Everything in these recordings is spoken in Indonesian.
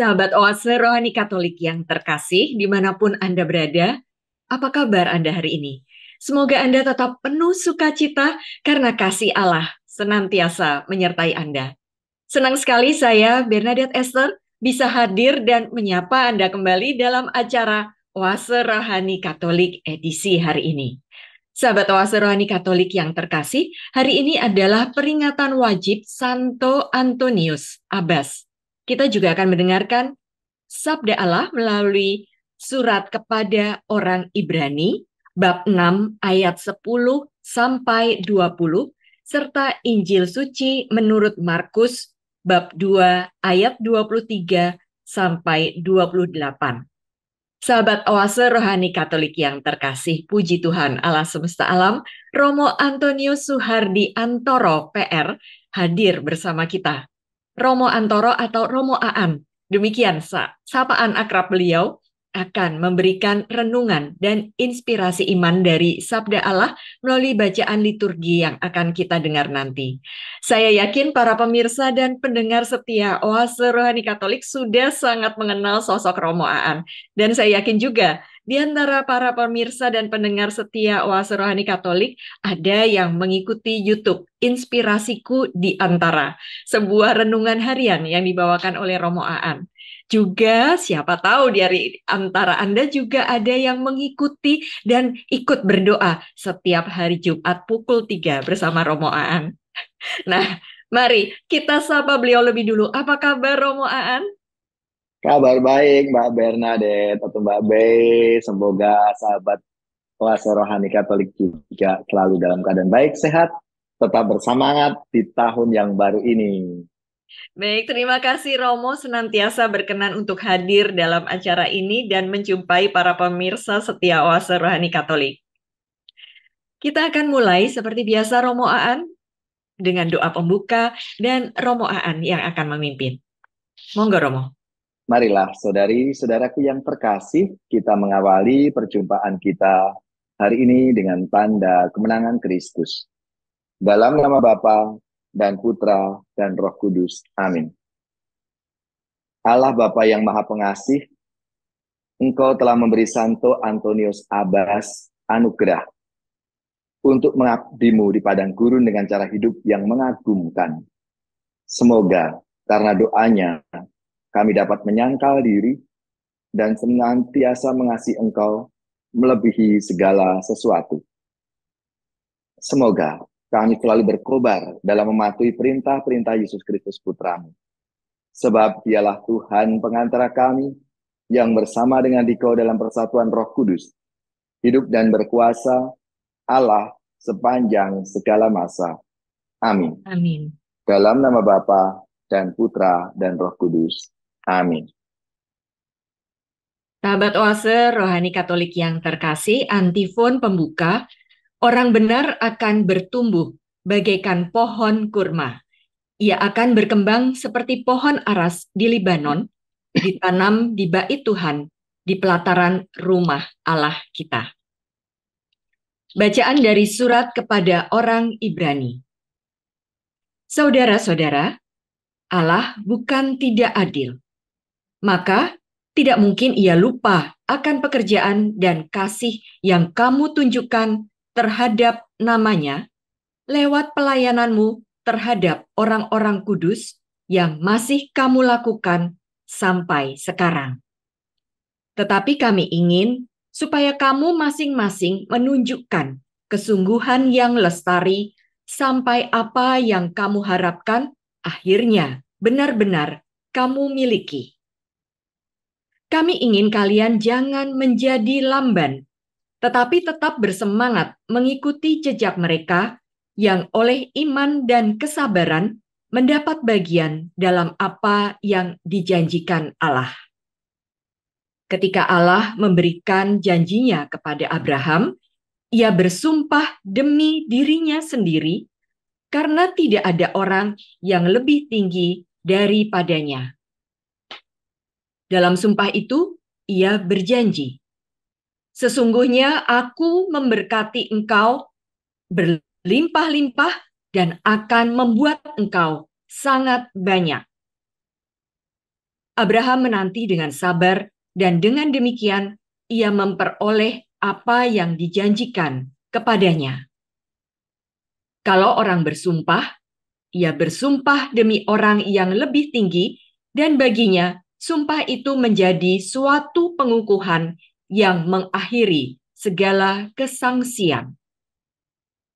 Sahabat Oase Rohani Katolik yang terkasih dimanapun Anda berada, apa kabar Anda hari ini? Semoga Anda tetap penuh sukacita karena kasih Allah senantiasa menyertai Anda. Senang sekali saya, Bernadette Esther, bisa hadir dan menyapa Anda kembali dalam acara Oase Rohani Katolik edisi hari ini. Sahabat Oase Rohani Katolik yang terkasih, hari ini adalah peringatan wajib Santo Antonius Abbas kita juga akan mendengarkan sabda Allah melalui surat kepada orang Ibrani bab 6 ayat 10 sampai 20 serta Injil suci menurut Markus bab 2 ayat 23 sampai 28. Sahabat Oase Rohani Katolik yang terkasih, puji Tuhan Allah semesta alam, Romo Antonio Suhardi Antoro PR hadir bersama kita Romo Antoro atau Romo Aan. Demikian sa sapaan akrab beliau akan memberikan renungan dan inspirasi iman dari sabda Allah melalui bacaan liturgi yang akan kita dengar nanti. Saya yakin para pemirsa dan pendengar setia Oase Rohani Katolik sudah sangat mengenal sosok Romo Aan dan saya yakin juga di antara para pemirsa dan pendengar setia Oase Rohani Katolik, ada yang mengikuti YouTube Inspirasiku di Antara, sebuah renungan harian yang dibawakan oleh Romo Aan. Juga siapa tahu dari antara Anda juga ada yang mengikuti dan ikut berdoa setiap hari Jumat pukul 3 bersama Romo Aan. Nah, mari kita sapa beliau lebih dulu. Apa kabar Romo Aan? Kabar baik Mbak Bernadette atau Mbak B. Semoga sahabat kuasa Rohani Katolik juga selalu dalam keadaan baik, sehat, tetap bersemangat di tahun yang baru ini. Baik, terima kasih Romo senantiasa berkenan untuk hadir dalam acara ini dan menjumpai para pemirsa setia Oase Rohani Katolik. Kita akan mulai seperti biasa Romo Aan dengan doa pembuka dan Romo Aan yang akan memimpin. Monggo Romo. Marilah saudari-saudaraku yang terkasih, kita mengawali perjumpaan kita hari ini dengan tanda kemenangan Kristus. Dalam nama Bapa dan Putra dan Roh Kudus. Amin. Allah Bapa yang Maha Pengasih, Engkau telah memberi Santo Antonius Abbas anugerah untuk mengabdimu di padang gurun dengan cara hidup yang mengagumkan. Semoga karena doanya kami dapat menyangkal diri dan senantiasa mengasihi Engkau melebihi segala sesuatu. Semoga kami selalu berkobar dalam mematuhi perintah-perintah Yesus Kristus Putramu. Sebab dialah Tuhan pengantara kami yang bersama dengan Dikau dalam persatuan roh kudus, hidup dan berkuasa Allah sepanjang segala masa. Amin. Amin. Dalam nama Bapa dan Putra dan Roh Kudus. Amin. Sahabat Oase, rohani Katolik yang terkasih, antifon pembuka, orang benar akan bertumbuh bagaikan pohon kurma. Ia akan berkembang seperti pohon aras di Libanon, ditanam di bait Tuhan, di pelataran rumah Allah kita. Bacaan dari surat kepada orang Ibrani. Saudara-saudara, Allah bukan tidak adil maka tidak mungkin ia lupa akan pekerjaan dan kasih yang kamu tunjukkan terhadap namanya lewat pelayananmu terhadap orang-orang kudus yang masih kamu lakukan sampai sekarang. Tetapi kami ingin supaya kamu masing-masing menunjukkan kesungguhan yang lestari sampai apa yang kamu harapkan akhirnya benar-benar kamu miliki. Kami ingin kalian jangan menjadi lamban, tetapi tetap bersemangat mengikuti jejak mereka yang oleh iman dan kesabaran mendapat bagian dalam apa yang dijanjikan Allah. Ketika Allah memberikan janjinya kepada Abraham, ia bersumpah demi dirinya sendiri karena tidak ada orang yang lebih tinggi daripadanya. Dalam sumpah itu, ia berjanji, Sesungguhnya aku memberkati engkau berlimpah-limpah dan akan membuat engkau sangat banyak. Abraham menanti dengan sabar dan dengan demikian ia memperoleh apa yang dijanjikan kepadanya. Kalau orang bersumpah, ia bersumpah demi orang yang lebih tinggi dan baginya sumpah itu menjadi suatu pengukuhan yang mengakhiri segala kesangsian.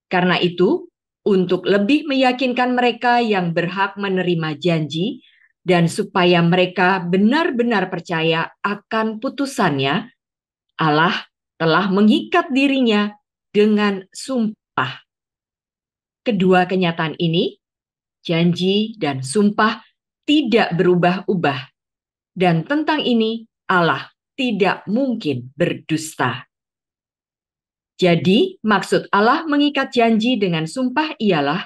Karena itu, untuk lebih meyakinkan mereka yang berhak menerima janji dan supaya mereka benar-benar percaya akan putusannya, Allah telah mengikat dirinya dengan sumpah. Kedua kenyataan ini, janji dan sumpah tidak berubah-ubah dan tentang ini Allah tidak mungkin berdusta. Jadi, maksud Allah mengikat janji dengan sumpah ialah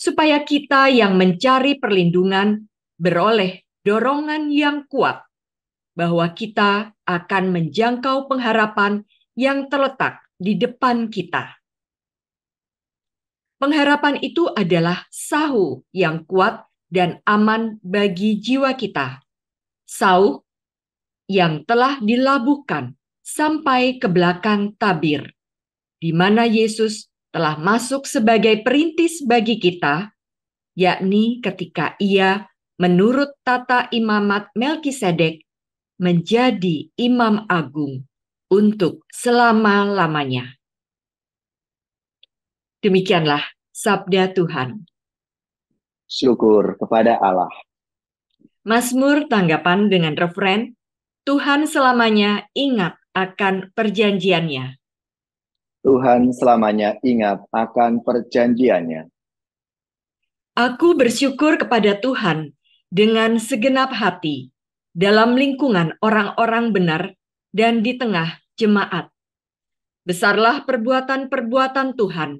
supaya kita yang mencari perlindungan beroleh dorongan yang kuat bahwa kita akan menjangkau pengharapan yang terletak di depan kita. Pengharapan itu adalah sahu yang kuat dan aman bagi jiwa kita sauh yang telah dilabuhkan sampai ke belakang tabir, di mana Yesus telah masuk sebagai perintis bagi kita, yakni ketika ia menurut tata imamat Melkisedek menjadi imam agung untuk selama-lamanya. Demikianlah sabda Tuhan. Syukur kepada Allah. Mazmur tanggapan dengan referen, Tuhan selamanya ingat akan perjanjiannya. Tuhan selamanya ingat akan perjanjiannya. Aku bersyukur kepada Tuhan dengan segenap hati dalam lingkungan orang-orang benar dan di tengah jemaat. Besarlah perbuatan-perbuatan Tuhan,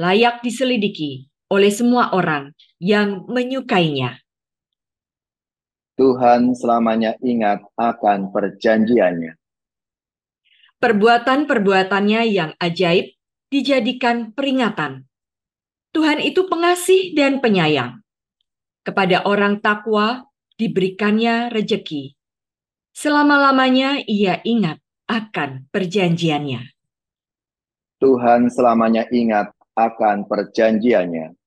layak diselidiki oleh semua orang yang menyukainya. Tuhan selamanya ingat akan perjanjiannya. Perbuatan-perbuatannya yang ajaib dijadikan peringatan. Tuhan itu pengasih dan penyayang. Kepada orang takwa diberikannya rejeki. Selama-lamanya ia ingat akan perjanjiannya. Tuhan selamanya ingat akan perjanjiannya.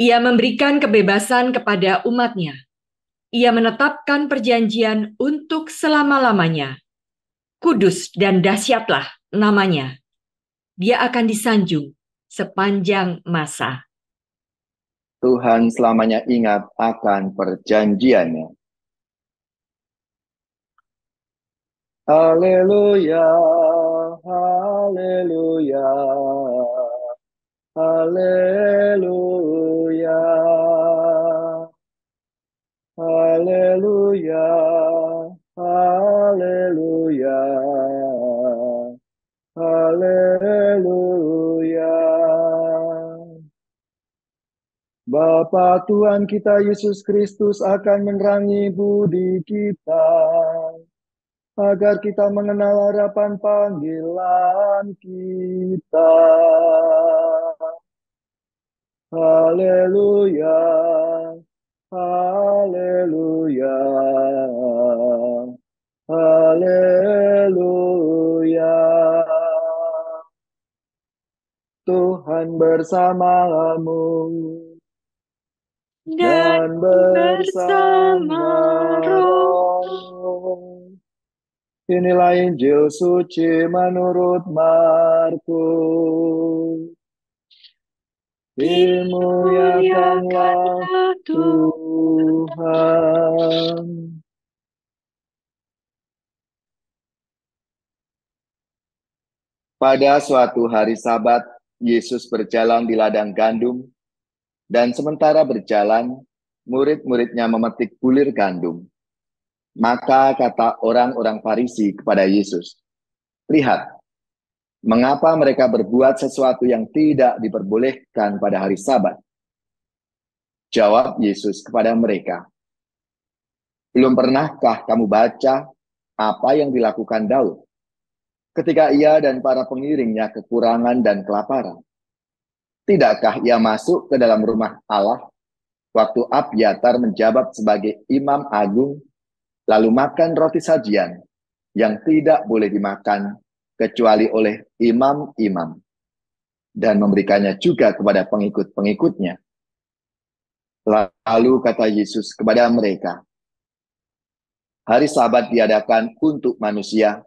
Ia memberikan kebebasan kepada umatnya ia menetapkan perjanjian untuk selama-lamanya. Kudus dan dahsyatlah namanya. Dia akan disanjung sepanjang masa. Tuhan selamanya ingat akan perjanjiannya. Haleluya, haleluya, haleluya. Haleluya, haleluya, haleluya. Bapa Tuhan kita Yesus Kristus akan menerangi budi kita agar kita mengenal harapan panggilan kita. Haleluya, Haleluya. Haleluya. Tuhan bersamamu dan bersama roh. Inilah Injil suci menurut Markus. Ilmu Dimuliakanlah Tuhan. Tuhan. Pada suatu hari Sabat, Yesus berjalan di ladang gandum, dan sementara berjalan, murid-muridnya memetik bulir gandum. Maka kata orang-orang Farisi kepada Yesus, "Lihat, mengapa mereka berbuat sesuatu yang tidak diperbolehkan pada hari Sabat?" Jawab Yesus kepada mereka, Belum pernahkah kamu baca apa yang dilakukan Daud ketika ia dan para pengiringnya kekurangan dan kelaparan? Tidakkah ia masuk ke dalam rumah Allah waktu Abiatar menjabat sebagai imam agung, lalu makan roti sajian yang tidak boleh dimakan kecuali oleh imam-imam, dan memberikannya juga kepada pengikut-pengikutnya Lalu kata Yesus kepada mereka, Hari Sabat diadakan untuk manusia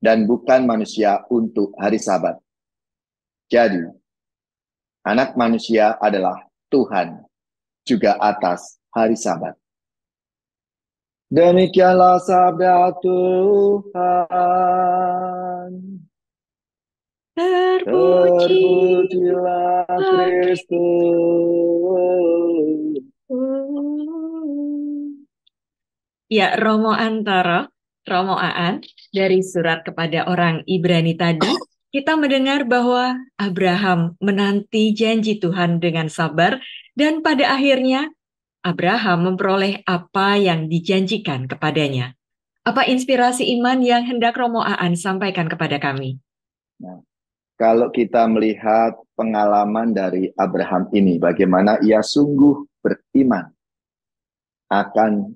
dan bukan manusia untuk hari Sabat. Jadi, anak manusia adalah Tuhan juga atas hari Sabat. Demikianlah sabda Tuhan. Terpujilah Kristus. Ya, Romo Antara, Romo Aan, dari surat kepada orang Ibrani tadi, kita mendengar bahwa Abraham menanti janji Tuhan dengan sabar, dan pada akhirnya Abraham memperoleh apa yang dijanjikan kepadanya. Apa inspirasi iman yang hendak Romo Aan sampaikan kepada kami? Nah, kalau kita melihat pengalaman dari Abraham ini, bagaimana ia sungguh beriman akan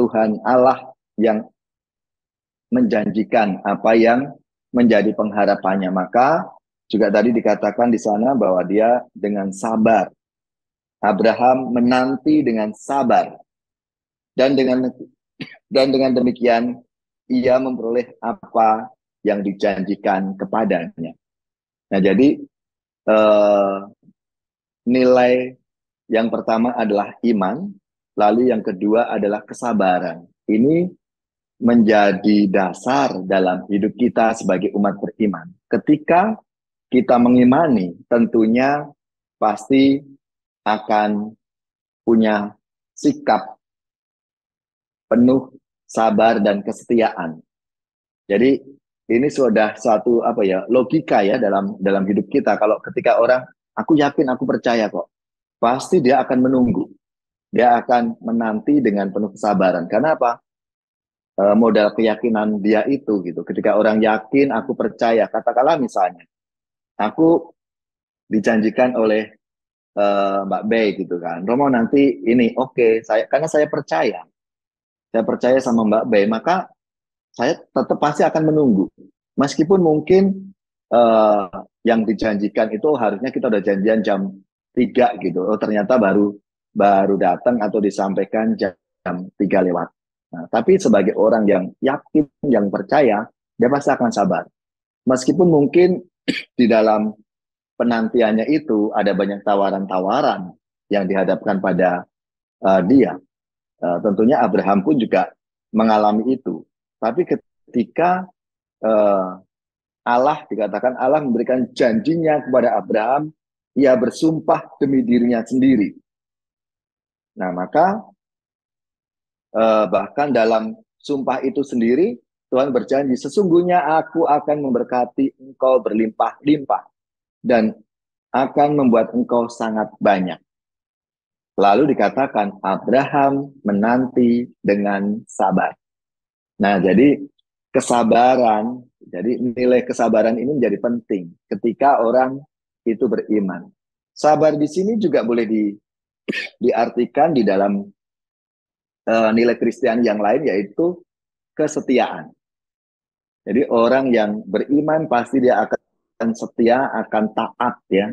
Tuhan Allah yang menjanjikan apa yang menjadi pengharapannya. Maka juga tadi dikatakan di sana bahwa dia dengan sabar. Abraham menanti dengan sabar. Dan dengan dan dengan demikian ia memperoleh apa yang dijanjikan kepadanya. Nah, jadi eh, nilai yang pertama adalah iman, lalu yang kedua adalah kesabaran. Ini menjadi dasar dalam hidup kita sebagai umat beriman. Ketika kita mengimani, tentunya pasti akan punya sikap penuh sabar dan kesetiaan. Jadi ini sudah satu apa ya logika ya dalam dalam hidup kita kalau ketika orang aku yakin aku percaya kok pasti dia akan menunggu dia akan menanti dengan penuh kesabaran karena apa e, modal keyakinan dia itu gitu ketika orang yakin aku percaya katakanlah misalnya aku dijanjikan oleh e, Mbak Bay gitu kan Romo nanti ini oke okay, saya karena saya percaya saya percaya sama Mbak Bay maka saya tetap pasti akan menunggu. Meskipun mungkin uh, yang dijanjikan itu harusnya kita udah janjian jam 3 gitu. Oh ternyata baru baru datang atau disampaikan jam, jam 3 lewat. Nah, tapi sebagai orang yang yakin, yang percaya, dia pasti akan sabar. Meskipun mungkin di dalam penantiannya itu ada banyak tawaran-tawaran yang dihadapkan pada uh, dia. Uh, tentunya Abraham pun juga mengalami itu. Tapi ketika uh, Allah dikatakan Allah memberikan janjinya kepada Abraham, ia bersumpah demi dirinya sendiri. Nah, maka uh, bahkan dalam sumpah itu sendiri Tuhan berjanji, sesungguhnya aku akan memberkati engkau berlimpah-limpah dan akan membuat engkau sangat banyak. Lalu dikatakan Abraham menanti dengan sabar. Nah, jadi kesabaran, jadi nilai kesabaran ini menjadi penting ketika orang itu beriman. Sabar di sini juga boleh di, diartikan di dalam uh, nilai Kristen yang lain yaitu kesetiaan. Jadi orang yang beriman pasti dia akan setia, akan taat ya.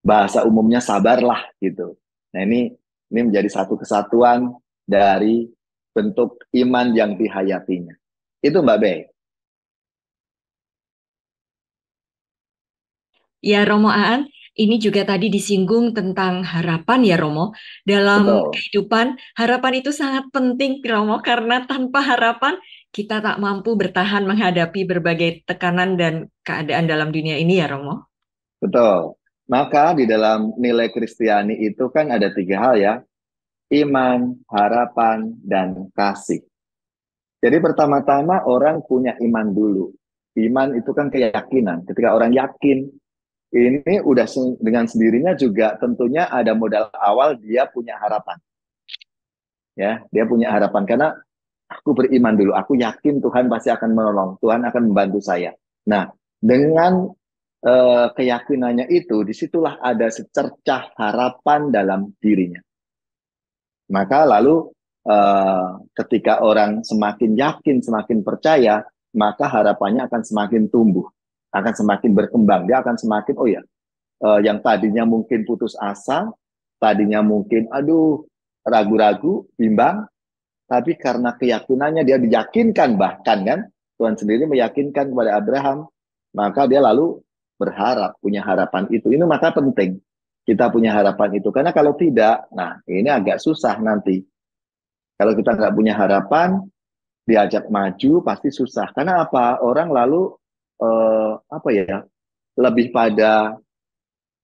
Bahasa umumnya sabarlah gitu. Nah ini ini menjadi satu kesatuan dari bentuk iman yang dihayatinya. Itu Mbak Bey. Ya Romo Aan, ini juga tadi disinggung tentang harapan ya Romo. Dalam Betul. kehidupan, harapan itu sangat penting Romo karena tanpa harapan kita tak mampu bertahan menghadapi berbagai tekanan dan keadaan dalam dunia ini ya Romo. Betul. Maka di dalam nilai Kristiani itu kan ada tiga hal ya iman, harapan, dan kasih. Jadi pertama-tama orang punya iman dulu. Iman itu kan keyakinan. Ketika orang yakin, ini udah dengan sendirinya juga tentunya ada modal awal dia punya harapan. Ya, dia punya harapan karena aku beriman dulu, aku yakin Tuhan pasti akan menolong, Tuhan akan membantu saya. Nah, dengan eh, keyakinannya itu disitulah ada secercah harapan dalam dirinya. Maka lalu uh, ketika orang semakin yakin, semakin percaya, maka harapannya akan semakin tumbuh, akan semakin berkembang. Dia akan semakin, oh ya, uh, yang tadinya mungkin putus asa, tadinya mungkin, aduh, ragu-ragu, bimbang, tapi karena keyakinannya dia diyakinkan bahkan kan, Tuhan sendiri meyakinkan kepada Abraham, maka dia lalu berharap, punya harapan itu. Ini maka penting kita punya harapan itu. Karena kalau tidak, nah ini agak susah nanti. Kalau kita nggak punya harapan, diajak maju pasti susah. Karena apa? Orang lalu eh, apa ya? Lebih pada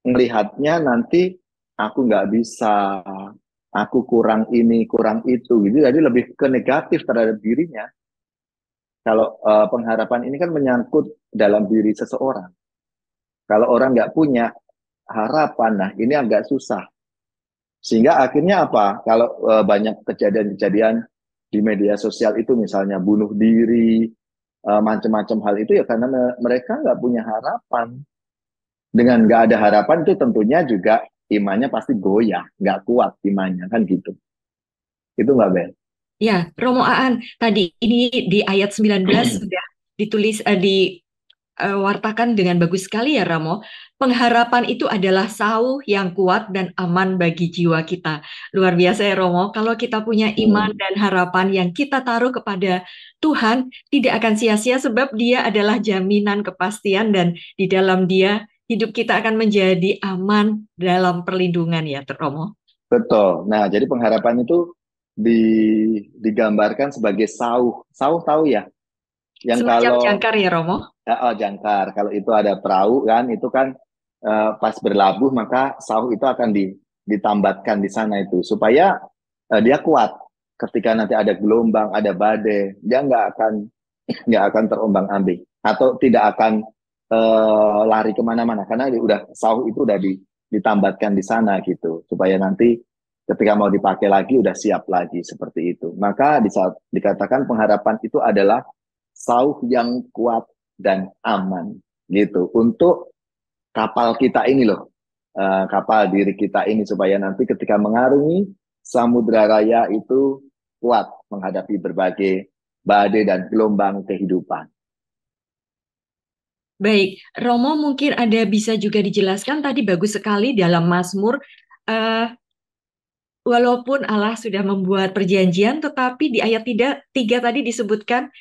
melihatnya nanti aku nggak bisa, aku kurang ini, kurang itu gitu. Jadi lebih ke negatif terhadap dirinya. Kalau eh, pengharapan ini kan menyangkut dalam diri seseorang. Kalau orang nggak punya, harapan. Nah, ini agak susah. Sehingga akhirnya apa? Kalau e, banyak kejadian-kejadian di media sosial itu misalnya bunuh diri, e, macam-macam hal itu ya karena me mereka nggak punya harapan. Dengan nggak ada harapan itu tentunya juga imannya pasti goyah, nggak kuat imannya kan gitu. Itu nggak benar. Ya, Romo Aan, tadi ini di ayat 19 sudah ditulis uh, di Eh, wartakan dengan bagus sekali ya Ramo. Pengharapan itu adalah sauh yang kuat dan aman bagi jiwa kita. Luar biasa ya Romo, kalau kita punya iman dan harapan yang kita taruh kepada Tuhan tidak akan sia-sia sebab dia adalah jaminan kepastian dan di dalam dia hidup kita akan menjadi aman dalam perlindungan ya Romo. Betul. Nah, jadi pengharapan itu di, digambarkan sebagai sauh. Sauh tahu ya, yang Semacam kalau jangkar ya Romo? Ya, oh, jangkar. Kalau itu ada perahu kan, itu kan uh, pas berlabuh maka sauh itu akan di, ditambatkan di sana itu supaya uh, dia kuat ketika nanti ada gelombang, ada badai, dia nggak akan nggak akan terombang ambing atau tidak akan uh, lari kemana-mana karena dia udah sauh itu udah di, ditambatkan di sana gitu supaya nanti ketika mau dipakai lagi udah siap lagi seperti itu. Maka di saat dikatakan pengharapan itu adalah sauh yang kuat dan aman gitu untuk kapal kita ini loh eh, kapal diri kita ini supaya nanti ketika mengarungi samudra raya itu kuat menghadapi berbagai badai dan gelombang kehidupan. Baik, Romo mungkin ada bisa juga dijelaskan tadi bagus sekali dalam Mazmur uh, walaupun Allah sudah membuat perjanjian tetapi di ayat 3, tadi disebutkan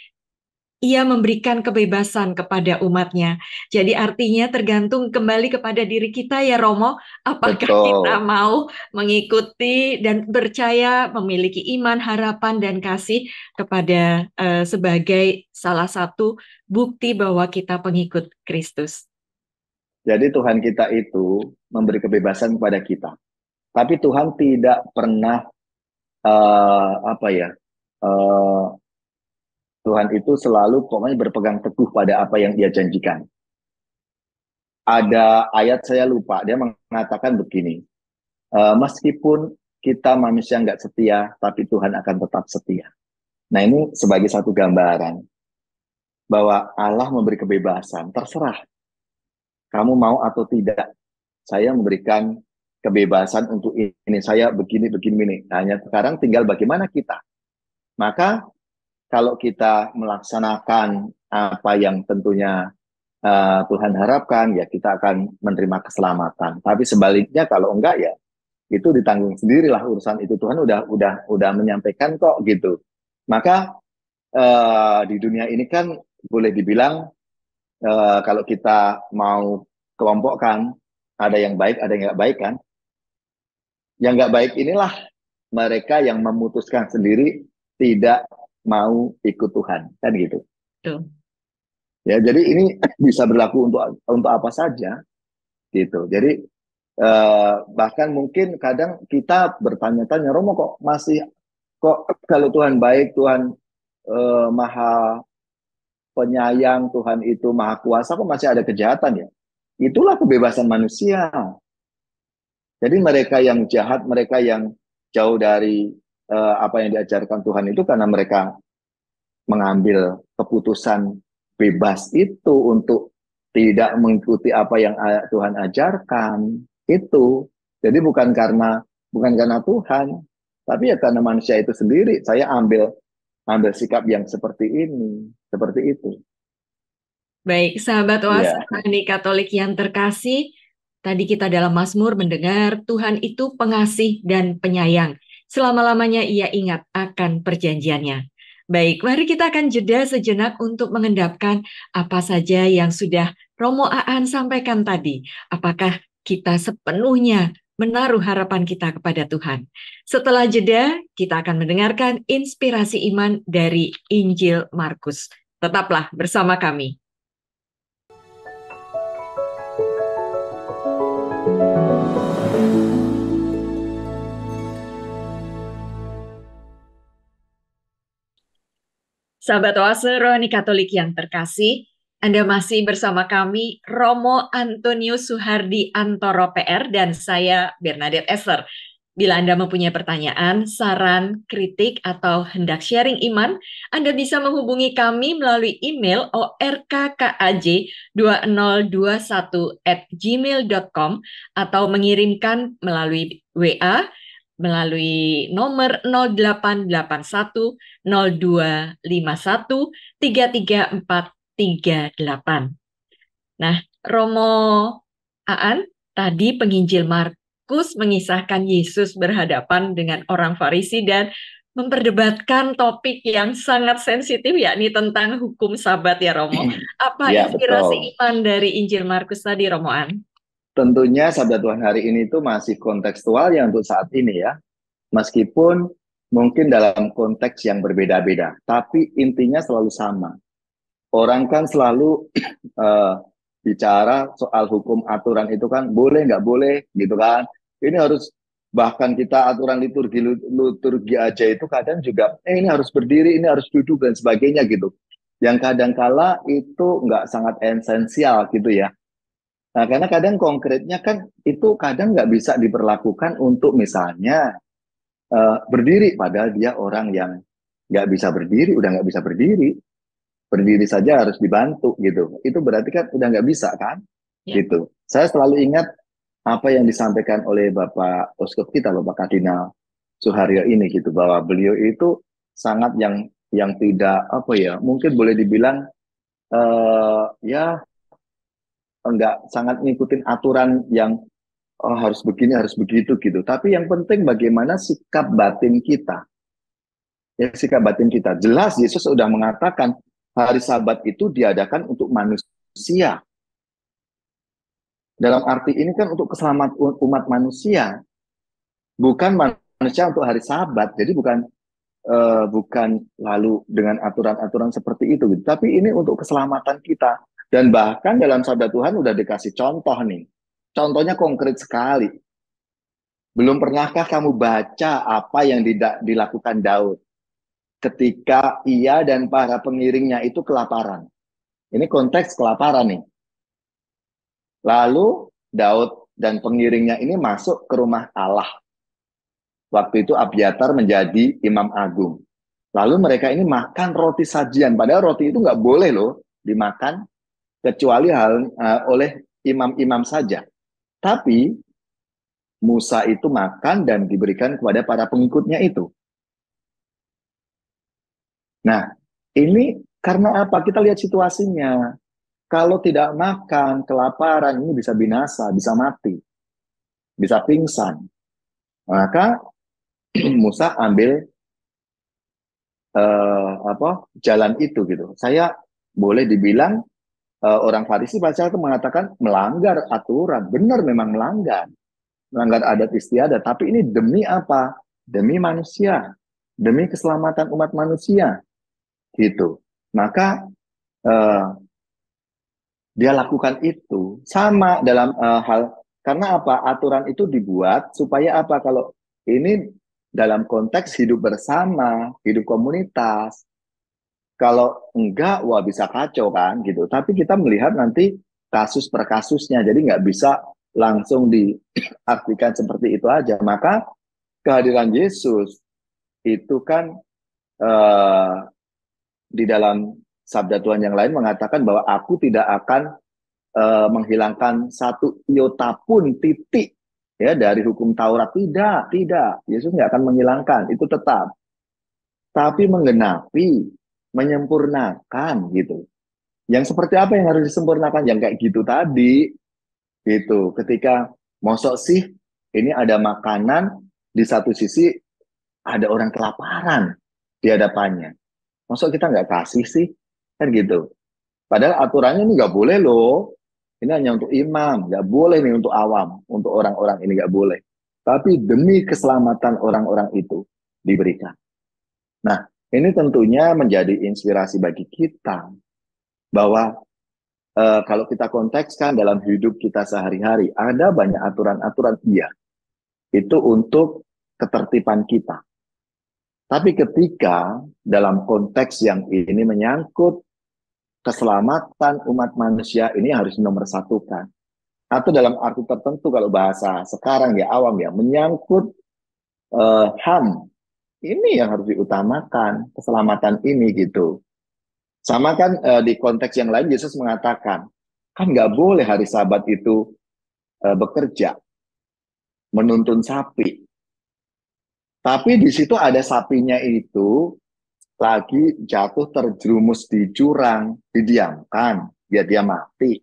ia memberikan kebebasan kepada umatnya. Jadi artinya tergantung kembali kepada diri kita ya Romo, apakah Betul. kita mau mengikuti dan percaya memiliki iman, harapan dan kasih kepada uh, sebagai salah satu bukti bahwa kita pengikut Kristus. Jadi Tuhan kita itu memberi kebebasan kepada kita. Tapi Tuhan tidak pernah uh, apa ya? Uh, Tuhan itu selalu pokoknya berpegang teguh pada apa yang dia janjikan. Ada ayat saya lupa, dia mengatakan begini, e, meskipun kita manusia nggak setia, tapi Tuhan akan tetap setia. Nah ini sebagai satu gambaran bahwa Allah memberi kebebasan, terserah kamu mau atau tidak. Saya memberikan kebebasan untuk ini, saya begini, begini, ini. Nah, hanya sekarang tinggal bagaimana kita. Maka kalau kita melaksanakan apa yang tentunya uh, Tuhan harapkan, ya kita akan menerima keselamatan. Tapi sebaliknya kalau enggak ya itu ditanggung sendirilah urusan itu Tuhan udah udah udah menyampaikan kok gitu. Maka uh, di dunia ini kan boleh dibilang uh, kalau kita mau kelompokkan ada yang baik ada yang nggak baik kan. Yang nggak baik inilah mereka yang memutuskan sendiri tidak mau ikut Tuhan kan gitu. Tuh. Ya jadi ini bisa berlaku untuk untuk apa saja gitu. Jadi eh, bahkan mungkin kadang kita bertanya-tanya Romo kok masih kok kalau Tuhan baik Tuhan eh, maha penyayang Tuhan itu maha kuasa kok masih ada kejahatan ya. Itulah kebebasan manusia. Jadi mereka yang jahat, mereka yang jauh dari Eh, apa yang diajarkan Tuhan itu karena mereka mengambil keputusan bebas itu untuk tidak mengikuti apa yang eh, Tuhan ajarkan itu. Jadi bukan karena bukan karena Tuhan, tapi ya karena manusia itu sendiri. Saya ambil ambil sikap yang seperti ini, seperti itu. Baik, sahabat iya. Oasa yeah. Katolik yang terkasih, tadi kita dalam Mazmur mendengar Tuhan itu pengasih dan penyayang selama-lamanya ia ingat akan perjanjiannya. Baik, mari kita akan jeda sejenak untuk mengendapkan apa saja yang sudah Romo Aan sampaikan tadi. Apakah kita sepenuhnya menaruh harapan kita kepada Tuhan. Setelah jeda, kita akan mendengarkan inspirasi iman dari Injil Markus. Tetaplah bersama kami. Sahabat Oase Rohani Katolik yang terkasih, Anda masih bersama kami Romo Antonius Suhardi Antoro PR dan saya Bernadette Esser. Bila Anda mempunyai pertanyaan, saran, kritik, atau hendak sharing iman, Anda bisa menghubungi kami melalui email orkkaj2021 at gmail.com atau mengirimkan melalui WA melalui nomor 0881 0251 33438. Nah, Romo Aan tadi penginjil Markus mengisahkan Yesus berhadapan dengan orang Farisi dan memperdebatkan topik yang sangat sensitif yakni tentang hukum sabat ya Romo. Hmm. Apa ya, inspirasi betul. iman dari Injil Markus tadi Romo Aan? tentunya sabda Tuhan hari ini itu masih kontekstual ya untuk saat ini ya. Meskipun mungkin dalam konteks yang berbeda-beda, tapi intinya selalu sama. Orang kan selalu uh, bicara soal hukum aturan itu kan boleh nggak boleh gitu kan. Ini harus bahkan kita aturan liturgi liturgi aja itu kadang juga eh ini harus berdiri, ini harus duduk dan sebagainya gitu. Yang kadangkala itu nggak sangat esensial gitu ya Nah, karena kadang konkretnya kan itu kadang nggak bisa diperlakukan untuk misalnya uh, berdiri, padahal dia orang yang nggak bisa berdiri, udah nggak bisa berdiri, berdiri saja harus dibantu gitu. Itu berarti kan udah nggak bisa kan? Ya. Gitu. Saya selalu ingat apa yang disampaikan oleh Bapak Uskup kita, Bapak Kardinal Suharyo ini gitu, bahwa beliau itu sangat yang yang tidak apa ya, mungkin boleh dibilang uh, ya enggak sangat ngikutin aturan yang oh, harus begini, harus begitu gitu. Tapi yang penting bagaimana sikap batin kita. Ya, sikap batin kita. Jelas Yesus sudah mengatakan hari sabat itu diadakan untuk manusia. Dalam arti ini kan untuk keselamatan umat manusia. Bukan manusia untuk hari sabat. Jadi bukan uh, bukan lalu dengan aturan-aturan seperti itu. Gitu. Tapi ini untuk keselamatan kita dan bahkan dalam sabda Tuhan udah dikasih contoh nih. Contohnya konkret sekali. Belum pernahkah kamu baca apa yang dilakukan Daud ketika ia dan para pengiringnya itu kelaparan? Ini konteks kelaparan nih. Lalu Daud dan pengiringnya ini masuk ke rumah Allah. Waktu itu Abiatar menjadi imam agung. Lalu mereka ini makan roti sajian. Padahal roti itu nggak boleh loh dimakan kecuali hal uh, oleh imam-imam saja. Tapi Musa itu makan dan diberikan kepada para pengikutnya itu. Nah, ini karena apa? Kita lihat situasinya. Kalau tidak makan, kelaparan, ini bisa binasa, bisa mati, bisa pingsan. Maka Musa ambil uh, apa jalan itu gitu. Saya boleh dibilang uh, orang Farisi pasal itu mengatakan melanggar aturan. Benar memang melanggar. Melanggar adat istiadat. Tapi ini demi apa? Demi manusia. Demi keselamatan umat manusia. Gitu. Maka uh, dia lakukan itu sama dalam uh, hal karena apa aturan itu dibuat supaya apa kalau ini dalam konteks hidup bersama, hidup komunitas, kalau enggak, wah bisa kacau kan gitu. Tapi kita melihat nanti kasus per kasusnya, jadi nggak bisa langsung diartikan seperti itu aja. Maka kehadiran Yesus itu kan uh, di dalam sabda Tuhan yang lain mengatakan bahwa aku tidak akan uh, menghilangkan satu iota pun titik ya dari hukum Taurat tidak tidak Yesus nggak akan menghilangkan itu tetap tapi menggenapi menyempurnakan gitu. Yang seperti apa yang harus disempurnakan? Yang kayak gitu tadi. Gitu. Ketika mosok sih ini ada makanan di satu sisi ada orang kelaparan di hadapannya. Mosok kita nggak kasih sih? Kan gitu. Padahal aturannya ini nggak boleh loh. Ini hanya untuk imam, nggak boleh nih untuk awam, untuk orang-orang ini nggak boleh. Tapi demi keselamatan orang-orang itu diberikan. Nah, ini tentunya menjadi inspirasi bagi kita bahwa e, kalau kita kontekskan dalam hidup kita sehari-hari, ada banyak aturan-aturan iya. Itu untuk ketertiban kita. Tapi ketika dalam konteks yang ini menyangkut keselamatan umat manusia ini harus nomor satu kan? Atau dalam arti tertentu kalau bahasa sekarang ya awam ya menyangkut eh, HAM ini yang harus diutamakan keselamatan ini gitu sama kan e, di konteks yang lain Yesus mengatakan kan nggak boleh hari Sabat itu e, bekerja menuntun sapi tapi di situ ada sapinya itu lagi jatuh terjerumus di jurang didiamkan ya dia mati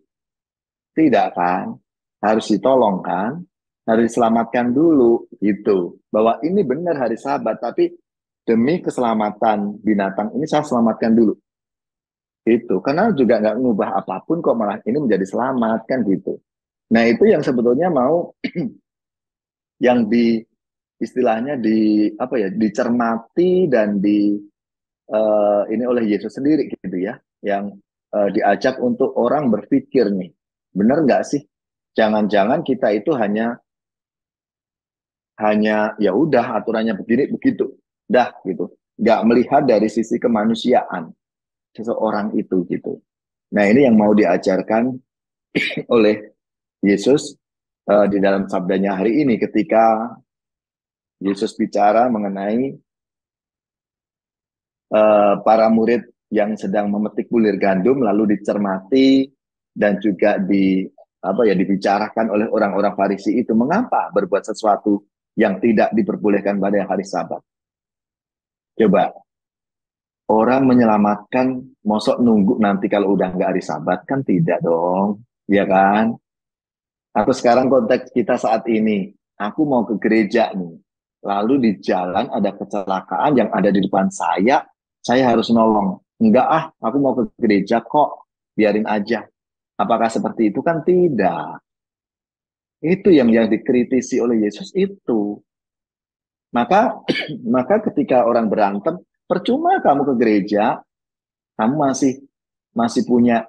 tidak kan harus ditolong kan harus diselamatkan dulu gitu bahwa ini benar hari sabat tapi demi keselamatan binatang ini saya selamatkan dulu itu karena juga nggak ngubah apapun kok malah ini menjadi selamat kan gitu nah itu yang sebetulnya mau yang di istilahnya di apa ya dicermati dan di uh, ini oleh Yesus sendiri gitu ya yang uh, diajak untuk orang berpikir nih benar nggak sih jangan-jangan kita itu hanya hanya ya udah aturannya begini begitu, dah gitu. Nggak melihat dari sisi kemanusiaan seseorang itu gitu. Nah ini yang mau diajarkan oleh Yesus uh, di dalam sabdanya hari ini ketika Yesus bicara mengenai uh, para murid yang sedang memetik bulir gandum lalu dicermati dan juga di apa ya dibicarakan oleh orang-orang Farisi itu mengapa berbuat sesuatu yang tidak diperbolehkan pada hari Sabat. Coba, orang menyelamatkan, mosok nunggu nanti kalau udah nggak hari Sabat, kan tidak dong, ya kan? Atau sekarang konteks kita saat ini, aku mau ke gereja nih, lalu di jalan ada kecelakaan yang ada di depan saya, saya harus nolong. Enggak ah, aku mau ke gereja kok, biarin aja. Apakah seperti itu? Kan tidak. Itu yang yang dikritisi oleh Yesus itu. Maka maka ketika orang berantem, percuma kamu ke gereja, kamu masih masih punya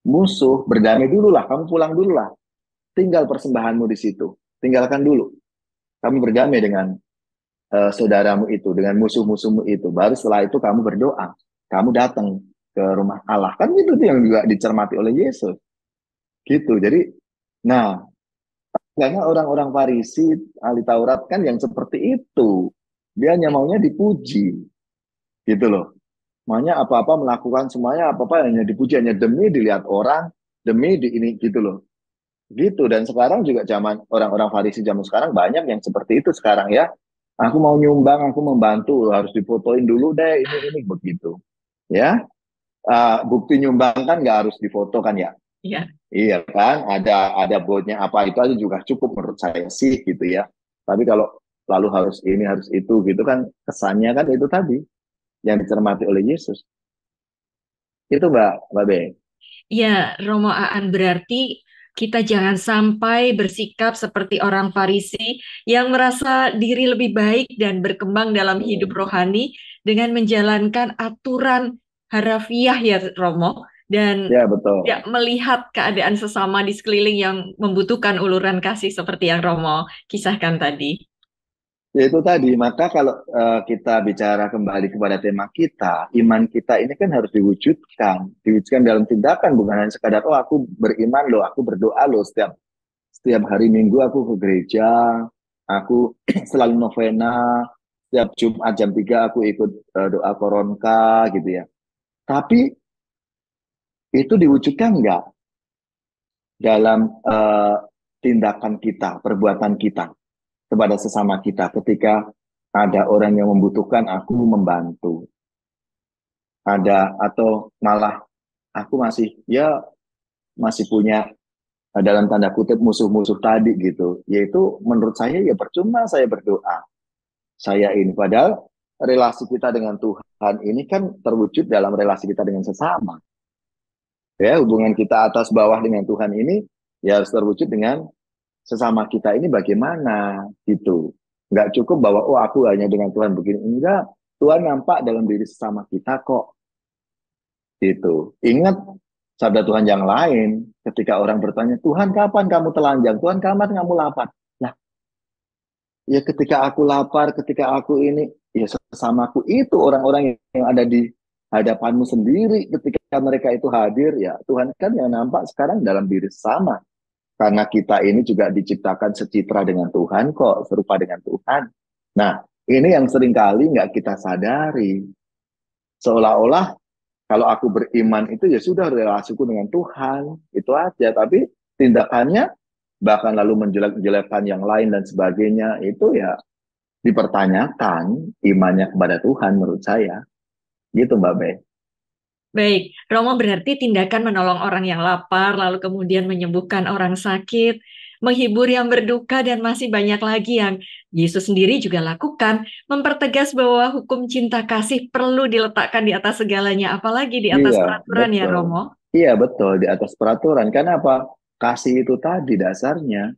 musuh, berdamai dulu lah, kamu pulang dulu lah. Tinggal persembahanmu di situ, tinggalkan dulu. Kamu berdamai dengan uh, saudaramu itu, dengan musuh-musuhmu itu. Baru setelah itu kamu berdoa, kamu datang ke rumah Allah. Kan itu yang juga dicermati oleh Yesus. Gitu. Jadi, nah, karena orang-orang Farisi, ahli Taurat kan yang seperti itu. Dia hanya maunya dipuji. Gitu loh. Maunya apa-apa melakukan semuanya, apa-apa hanya dipuji. Hanya demi dilihat orang, demi di ini gitu loh. Gitu. Dan sekarang juga zaman orang-orang Farisi zaman sekarang banyak yang seperti itu sekarang ya. Aku mau nyumbang, aku membantu, harus difotoin dulu deh, ini, ini, begitu. Ya, uh, bukti nyumbang kan nggak harus difoto kan ya Iya. Iya kan, ada ada boardnya apa itu aja juga cukup menurut saya sih gitu ya. Tapi kalau lalu harus ini harus itu gitu kan kesannya kan itu tadi yang dicermati oleh Yesus. Itu Mbak Mbak Be. Ya, Romo Aan berarti kita jangan sampai bersikap seperti orang Farisi yang merasa diri lebih baik dan berkembang dalam hidup hmm. rohani dengan menjalankan aturan harafiah ya Romo dan ya, betul. Ya, melihat keadaan sesama di sekeliling yang membutuhkan uluran kasih seperti yang Romo kisahkan tadi. Ya itu tadi, maka kalau uh, kita bicara kembali kepada tema kita, iman kita ini kan harus diwujudkan, diwujudkan dalam tindakan bukan hanya sekadar oh aku beriman loh, aku berdoa loh setiap setiap hari Minggu aku ke gereja, aku selalu novena, setiap Jumat jam 3 aku ikut uh, doa koronka gitu ya. Tapi itu diwujudkan enggak dalam uh, tindakan kita, perbuatan kita kepada sesama kita ketika ada orang yang membutuhkan aku membantu. Ada atau malah aku masih ya masih punya eh, dalam tanda kutip musuh-musuh tadi gitu. Yaitu menurut saya ya percuma saya berdoa. Saya ini padahal relasi kita dengan Tuhan ini kan terwujud dalam relasi kita dengan sesama ya hubungan kita atas bawah dengan Tuhan ini ya harus terwujud dengan sesama kita ini bagaimana gitu nggak cukup bahwa oh aku hanya dengan Tuhan begini enggak Tuhan nampak dalam diri sesama kita kok itu ingat sabda Tuhan yang lain ketika orang bertanya Tuhan kapan kamu telanjang Tuhan kapan kamu lapar nah ya ketika aku lapar ketika aku ini ya sesamaku itu orang-orang yang ada di hadapanmu sendiri ketika mereka itu hadir ya Tuhan kan yang nampak sekarang dalam diri sama karena kita ini juga diciptakan secitra dengan Tuhan kok serupa dengan Tuhan nah ini yang seringkali nggak kita sadari seolah-olah kalau aku beriman itu ya sudah relasiku dengan Tuhan itu aja tapi tindakannya bahkan lalu menjelek-jelekan yang lain dan sebagainya itu ya dipertanyakan imannya kepada Tuhan menurut saya gitu Mbak Be. Baik, Romo berarti tindakan menolong orang yang lapar, lalu kemudian menyembuhkan orang sakit, menghibur yang berduka, dan masih banyak lagi yang Yesus sendiri juga lakukan, mempertegas bahwa hukum cinta kasih perlu diletakkan di atas segalanya, apalagi di atas iya, peraturan ya, betul. ya Romo. Iya betul, di atas peraturan. Karena apa? Kasih itu tadi dasarnya.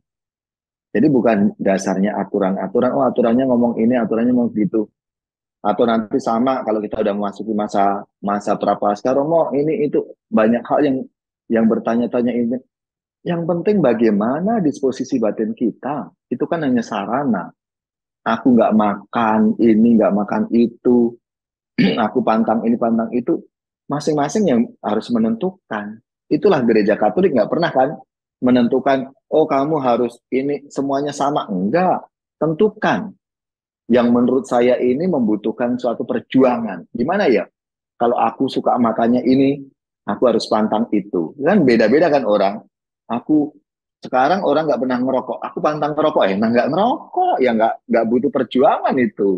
Jadi bukan dasarnya aturan-aturan, oh aturannya ngomong ini, aturannya ngomong gitu atau nanti sama kalau kita udah memasuki masa masa prapaskah Romo ini itu banyak hal yang yang bertanya-tanya ini yang penting bagaimana disposisi batin kita itu kan hanya sarana aku nggak makan ini nggak makan itu aku pantang ini pantang itu masing-masing yang harus menentukan itulah gereja Katolik nggak pernah kan menentukan oh kamu harus ini semuanya sama enggak tentukan yang menurut saya ini membutuhkan suatu perjuangan. Gimana ya? Kalau aku suka matanya ini, aku harus pantang itu. Kan beda-beda kan orang. Aku sekarang orang nggak pernah ngerokok. Aku pantang ngerokok, enak nggak ngerokok, ya nggak nggak butuh perjuangan itu.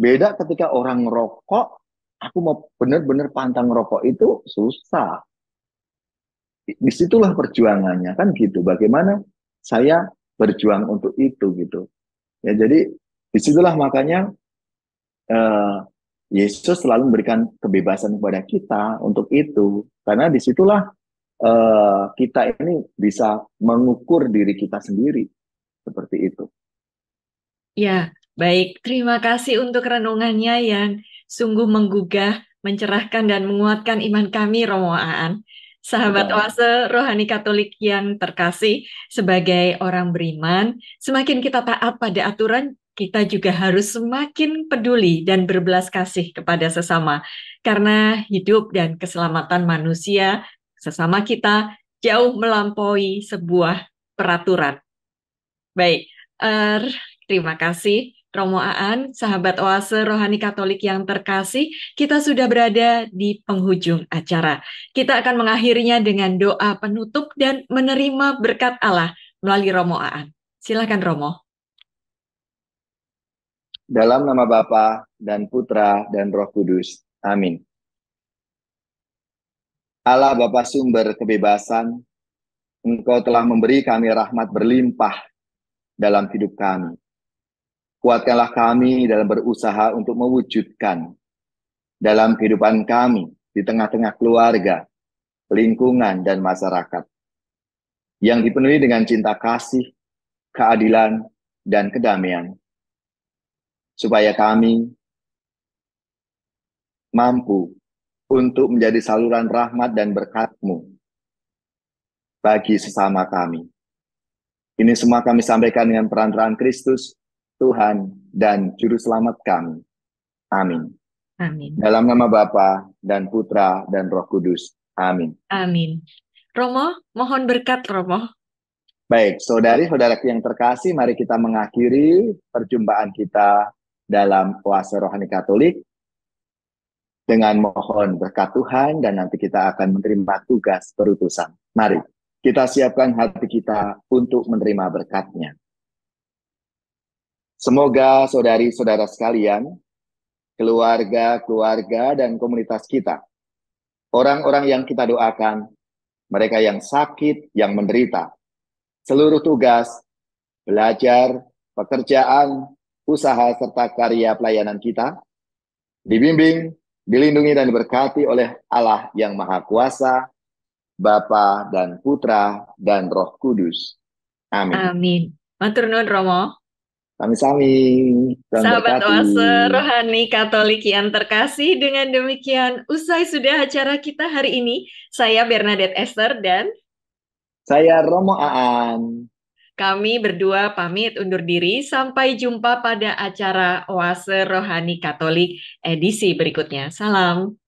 Beda ketika orang ngerokok, aku mau bener-bener pantang ngerokok itu susah. Disitulah perjuangannya kan gitu. Bagaimana saya berjuang untuk itu gitu. Ya jadi Disitulah makanya uh, Yesus selalu memberikan kebebasan kepada kita untuk itu, karena disitulah uh, kita ini bisa mengukur diri kita sendiri seperti itu. Ya, baik. Terima kasih untuk renungannya yang sungguh menggugah, mencerahkan dan menguatkan iman kami, Romo Aan. Sahabat ya. Oase Rohani Katolik yang terkasih, sebagai orang beriman, semakin kita taat pada aturan kita juga harus semakin peduli dan berbelas kasih kepada sesama, karena hidup dan keselamatan manusia sesama kita jauh melampaui sebuah peraturan. Baik, er, terima kasih Romo Aan, sahabat oase rohani katolik yang terkasih, kita sudah berada di penghujung acara. Kita akan mengakhirinya dengan doa penutup dan menerima berkat Allah melalui Romo Aan. Silakan Romo. Dalam nama Bapa dan Putra dan Roh Kudus. Amin. Allah Bapa sumber kebebasan, Engkau telah memberi kami rahmat berlimpah dalam hidup kami. Kuatkanlah kami dalam berusaha untuk mewujudkan dalam kehidupan kami di tengah-tengah keluarga, lingkungan, dan masyarakat yang dipenuhi dengan cinta kasih, keadilan, dan kedamaian supaya kami mampu untuk menjadi saluran rahmat dan berkat-Mu bagi sesama kami. Ini semua kami sampaikan dengan peran peran Kristus, Tuhan, dan Juru Selamat kami. Amin. Amin. Dalam nama Bapa dan Putra dan Roh Kudus. Amin. Amin. Romo, mohon berkat Romo. Baik, saudari saudara yang terkasih, mari kita mengakhiri perjumpaan kita dalam puasa rohani Katolik dengan mohon berkat Tuhan dan nanti kita akan menerima tugas perutusan. Mari kita siapkan hati kita untuk menerima berkatnya. Semoga saudari-saudara sekalian, keluarga-keluarga dan komunitas kita, orang-orang yang kita doakan, mereka yang sakit, yang menderita, seluruh tugas, belajar, pekerjaan, usaha serta karya pelayanan kita, dibimbing, dilindungi dan diberkati oleh Allah yang Maha Kuasa, Bapa dan Putra dan Roh Kudus. Amin. Amin. Matur nuwun Romo. Sami-sami. Sahabat Oase Rohani Katolik yang terkasih, dengan demikian usai sudah acara kita hari ini. Saya Bernadette Esther dan saya Romo Aan. Kami berdua pamit undur diri. Sampai jumpa pada acara Oase Rohani Katolik edisi berikutnya. Salam.